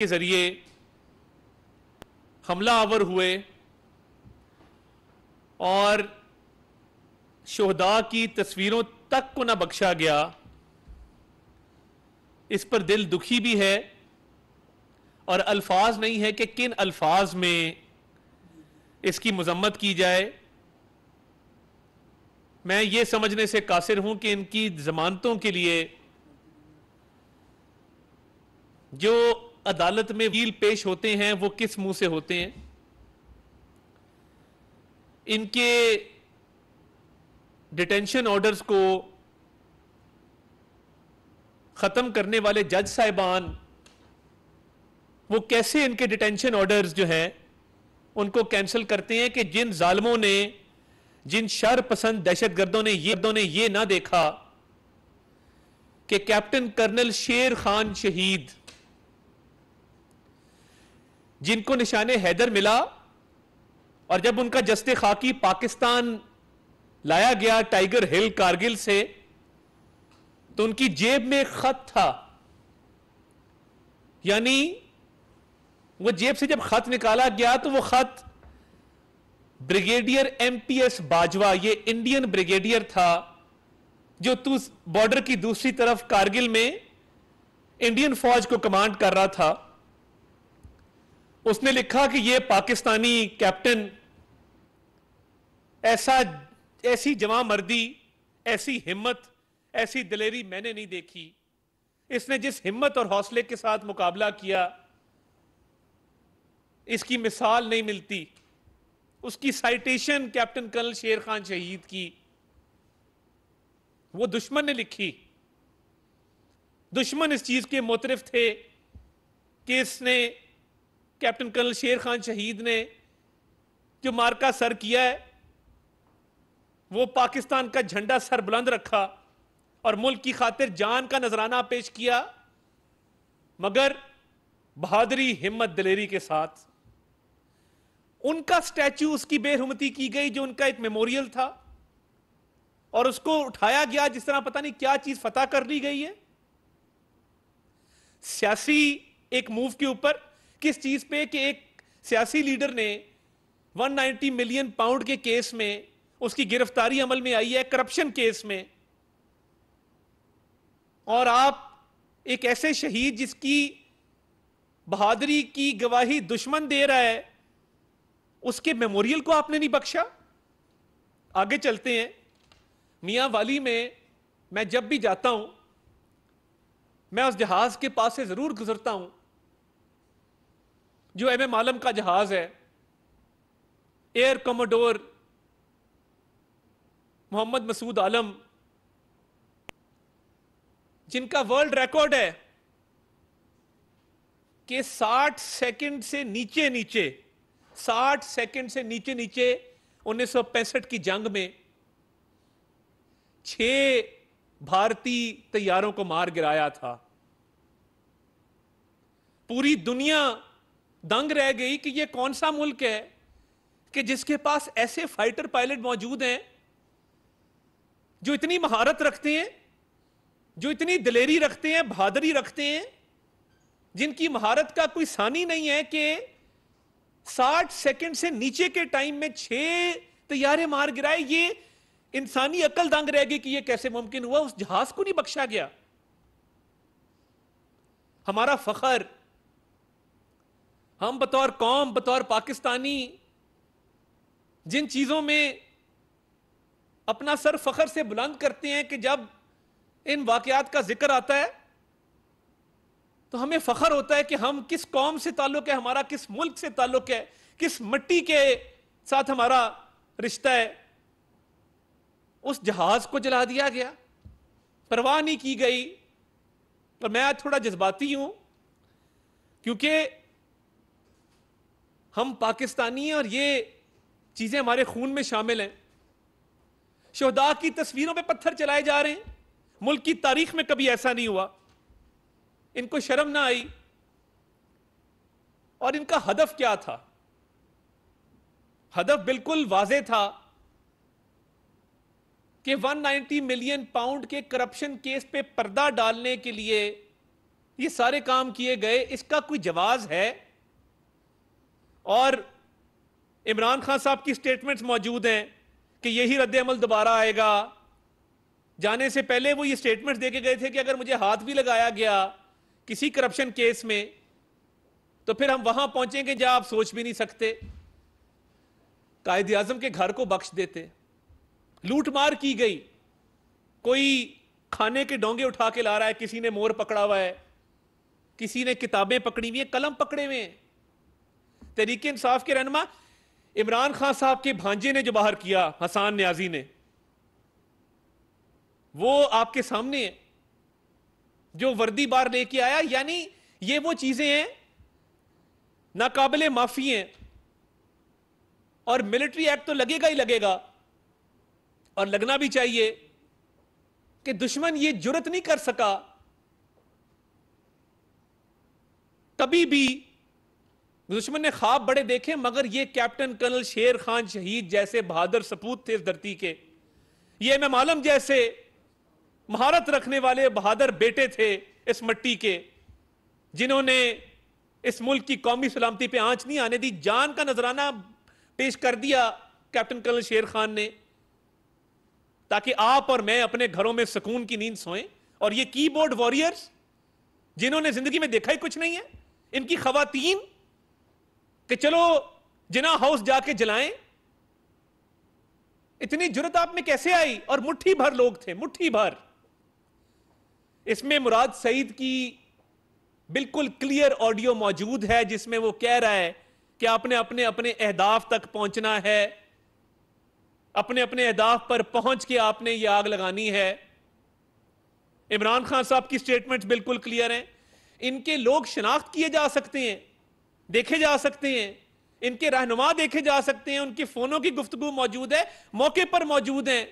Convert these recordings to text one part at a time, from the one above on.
के जरिए हमला आवर हुए और शोहदा की तस्वीरों तक को ना बख्शा गया इस पर दिल दुखी भी है और अल्फाज नहीं है कि किन अल्फाज में इसकी मजम्मत की जाए मैं ये समझने से कासिर हूं कि इनकी जमानतों के लिए जो अदालत में वकील पेश होते हैं वो किस मुंह से होते हैं इनके डिटेंशन ऑर्डर्स को ख़त्म करने वाले जज साहिबान वो कैसे इनके डिटेंशन ऑर्डर्स जो हैं उनको कैंसिल करते हैं कि जिन जालमों ने जिन शर पसंद दहशतगर्दों ने ये ने ये ना देखा कि कैप्टन कर्नल शेर खान शहीद जिनको निशाने हैदर मिला और जब उनका जस्ते खाकी पाकिस्तान लाया गया टाइगर हिल कारगिल से तो उनकी जेब में एक खत था यानी वो जेब से जब खत निकाला गया तो वो खत ब्रिगेडियर एमपीएस बाजवा ये इंडियन ब्रिगेडियर था जो बॉर्डर की दूसरी तरफ कारगिल में इंडियन फौज को कमांड कर रहा था उसने लिखा कि ये पाकिस्तानी कैप्टन ऐसा ऐसी जमा मर्दी ऐसी हिम्मत ऐसी दिलेरी मैंने नहीं देखी इसने जिस हिम्मत और हौसले के साथ मुकाबला किया इसकी मिसाल नहीं मिलती उसकी साइटेशन कैप्टन कर्नल शेर खान शहीद की वो दुश्मन ने लिखी दुश्मन इस चीज के मोतरफ थे कि इसने कैप्टन कर्नल शेर खान शहीद ने जो मार्का सर किया है वो पाकिस्तान का झंडा सर बुलंद रखा और मुल्क की खातिर जान का नजराना पेश किया मगर बहादरी हिम्मत दिलेरी के साथ उनका स्टैचू उसकी बेहमती की गई जो उनका एक मेमोरियल था और उसको उठाया गया जिस तरह पता नहीं क्या चीज फतह कर ली गई है सियासी एक मूव के ऊपर किस चीज पे कि एक सियासी लीडर ने 190 मिलियन पाउंड के केस में उसकी गिरफ्तारी अमल में आई है करप्शन केस में और आप एक ऐसे शहीद जिसकी बहादुरी की गवाही दुश्मन दे रहा है उसके मेमोरियल को आपने नहीं बख्शा आगे चलते हैं मियाँ वाली में मैं जब भी जाता हूं मैं उस जहाज के पास से जरूर गुजरता हूं जो एम एम आलम का जहाज है एयर कमोडोर मोहम्मद मसूद आलम जिनका वर्ल्ड रिकॉर्ड है कि 60 सेकंड से नीचे नीचे 60 सेकंड से नीचे नीचे उन्नीस की जंग में छह भारतीय तैयारों को मार गिराया था पूरी दुनिया दंग रह गई कि ये कौन सा मुल्क है कि जिसके पास ऐसे फाइटर पायलट मौजूद हैं जो इतनी महारत रखते हैं जो इतनी दिलेरी रखते हैं बहादरी रखते हैं जिनकी महारत का कोई सानी नहीं है कि 60 सेकंड से नीचे के टाइम में छह तैयारे मार गिराए ये इंसानी अकल दंग रह गई कि ये कैसे मुमकिन हुआ उस जहाज को नहीं बख्शा गया हमारा फखर हम बतौर कौम बतौर पाकिस्तानी जिन चीज़ों में अपना सर फखर से बुलंद करते हैं कि जब इन वाकयात का जिक्र आता है तो हमें फ़ख्र होता है कि हम किस कौम से ताल्लुक़ है हमारा किस मुल्क से ताल्लुक़ है किस मिट्टी के साथ हमारा रिश्ता है उस जहाज को जला दिया गया परवाह नहीं की गई और मैं आज थोड़ा जज्बाती हूं क्योंकि हम पाकिस्तानी हैं और ये चीज़ें हमारे खून में शामिल हैं शहदा की तस्वीरों पे पत्थर चलाए जा रहे हैं मुल्क की तारीख में कभी ऐसा नहीं हुआ इनको शर्म ना आई और इनका हदफ क्या था हदफ बिल्कुल वाजे था कि 190 मिलियन पाउंड के करप्शन केस पे पर्दा डालने के लिए ये सारे काम किए गए इसका कोई जवाब है और इमरान खान साहब की स्टेटमेंट्स मौजूद हैं कि यही रद्द अमल दोबारा आएगा जाने से पहले वो ये स्टेटमेंट्स देके गए थे कि अगर मुझे हाथ भी लगाया गया किसी करप्शन केस में तो फिर हम वहां पहुंचेंगे जहां आप सोच भी नहीं सकते कायद आजम के घर को बख्श देते लूटमार की गई कोई खाने के डोंगे उठा के ला रहा है किसी ने मोर पकड़ा हुआ है किसी ने किताबें पकड़ी हुई है कलम पकड़े हुए हैं तरीके इंसाफ के रहनमा इमरान खान साहब के भांजे ने जो बाहर किया हसान न्याजी ने वो आपके सामने है जो वर्दी बार लेके आया यानी ये वो चीजें हैं नाकाबिल माफी हैं और मिलिट्री एक्ट तो लगेगा ही लगेगा और लगना भी चाहिए कि दुश्मन ये जुरत नहीं कर सका कभी भी दुश्मन ने ख्वाब बड़े देखे मगर ये कैप्टन कर्नल शेर खान शहीद जैसे बहादुर सपूत थे इस धरती के ये मैं मालूम जैसे महारत रखने वाले बहादुर बेटे थे इस मट्टी के जिन्होंने इस मुल्क की कौमी सलामती पे आंच नहीं आने दी जान का नजराना पेश कर दिया कैप्टन कर्नल शेर खान ने ताकि आप और मैं अपने घरों में सुकून की नींद सोएं और ये कीबोर्ड वॉरियर्स जिन्होंने जिंदगी में देखा ही कुछ नहीं है इनकी खातन कि चलो जिना हाउस जाके जलाएं इतनी जरूरत आप में कैसे आई और मुट्ठी भर लोग थे मुट्ठी भर इसमें मुराद सईद की बिल्कुल क्लियर ऑडियो मौजूद है जिसमें वो कह रहा है कि आपने अपने अपने अहदाफ तक पहुंचना है अपने अपने अहदाफ पर पहुंच के आपने ये आग लगानी है इमरान खान साहब की स्टेटमेंट्स बिल्कुल क्लियर हैं इनके लोग शनाख्त किए जा सकते हैं देखे जा सकते हैं इनके रहनुमा देखे जा सकते हैं उनके फोनों की गुफ्तगु मौजूद है मौके पर मौजूद हैं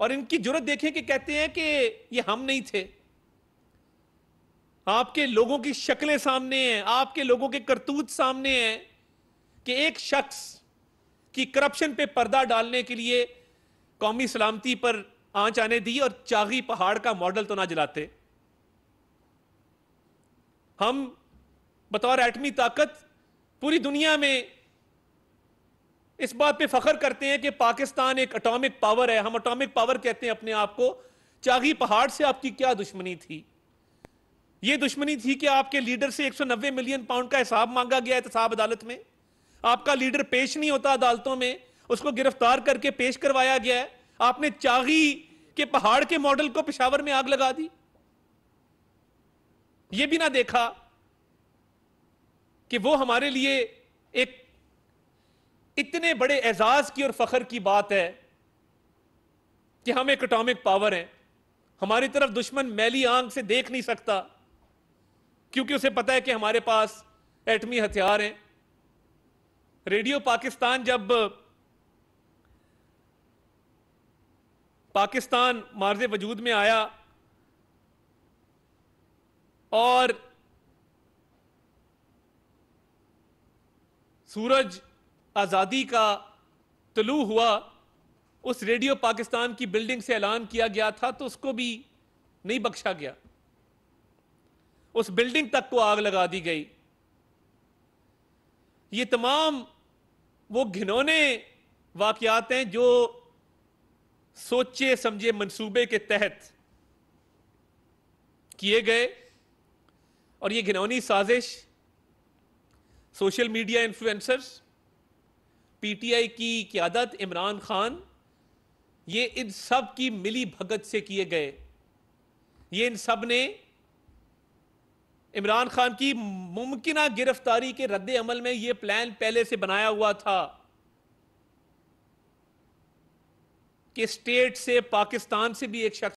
और इनकी जरूरत देखें कि कहते हैं कि ये हम नहीं थे आपके लोगों की शक्लें सामने हैं आपके लोगों के करतूत सामने हैं कि एक शख्स की करप्शन पे पर्दा डालने के लिए कौमी सलामती पर आंच आने दी और चागी पहाड़ का मॉडल तो ना जलाते हम बतौर एटमी ताकत पूरी दुनिया में इस बात पे फख्र करते हैं कि पाकिस्तान एक अटोमिक पावर है हम अटोमिक पावर कहते हैं अपने आप को चागी पहाड़ से आपकी क्या दुश्मनी थी यह दुश्मनी थी कि आपके लीडर से 190 मिलियन पाउंड का हिसाब मांगा गया एहतसाब अदालत में आपका लीडर पेश नहीं होता अदालतों में उसको गिरफ्तार करके पेश करवाया गया है आपने चागी के पहाड़ के मॉडल को पिशावर में आग लगा दी यह भी ना देखा कि वो हमारे लिए एक इतने बड़े एजाज की और फखर की बात है कि हम एक अटोमिक पावर हैं हमारी तरफ दुश्मन मैली आंख से देख नहीं सकता क्योंकि उसे पता है कि हमारे पास एटमी हथियार हैं रेडियो पाकिस्तान जब पाकिस्तान मार्ज वजूद में आया और सूरज आज़ादी का तलू हुआ उस रेडियो पाकिस्तान की बिल्डिंग से ऐलान किया गया था तो उसको भी नहीं बख्शा गया उस बिल्डिंग तक को आग लगा दी गई ये तमाम वो घिनौने वाकियात हैं जो सोचे समझे मंसूबे के तहत किए गए और ये घिनौनी साजिश सोशल मीडिया इन्फ्लुएंसर्स पीटीआई की क्यादत इमरान खान ये इन सब की मिली भगत से किए गए ये इन सब ने इमरान खान की मुमकिन गिरफ्तारी के रद्द अमल में यह प्लान पहले से बनाया हुआ था कि स्टेट से पाकिस्तान से भी एक शख्स